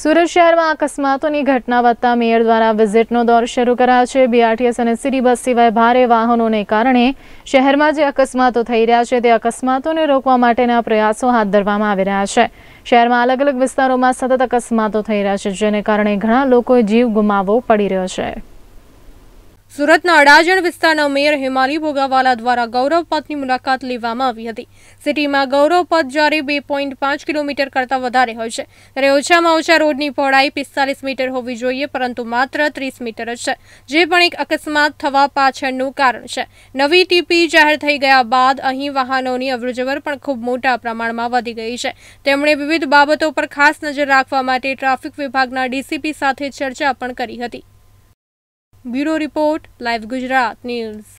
સુરત શહેરમાં અકસ્માતોની ઘટના વધતા મેયર દ્વારા વિઝિટનો દોર શરૂ કરાયો છે બીઆરટીએસ અને સિટી બસ સિવાય ભારે વાહનોને કારણે શહેરમાં જે અકસ્માતો થઈ રહ્યા છે તે અકસ્માતોને રોકવા માટેના પ્રયાસો હાથ ધરવામાં આવી રહ્યા છે શહેરમાં અલગ અલગ વિસ્તારોમાં સતત અકસ્માતો થઈ રહ્યા છે જેને કારણે ઘણા લોકોએ જીવ ગુમાવવો પડી રહ્યો છે સુરતના અડાજણ વિસ્તારના મેયર હિમાલી ભોગાવાલા દ્વારા ગૌરવ પદની મુલાકાત લેવામાં આવી હતી સિટીમાં ગૌરવ પદ જ્યારે બે પોઈન્ટ પાંચ કિલોમીટર કરતાં વધારે હોય છે ત્યારે ઓછામાં ઓછા રોડની પહોળાઈ પિસ્તાલીસ મીટર હોવી જોઈએ પરંતુ માત્ર ત્રીસ મીટર જ છે જે પણ એક અકસ્માત થવા પાછળનું કારણ છે નવી ટીપી જાહેર થઈ ગયા બાદ અહીં વાહનોની અવરજવર પણ ખૂબ મોટા પ્રમાણમાં વધી ગઈ છે તેમણે વિવિધ બાબતો પર ખાસ નજર રાખવા માટે ટ્રાફિક વિભાગના ડીસીપી સાથે ચર્ચા પણ કરી હતી bureau report live Gujarat news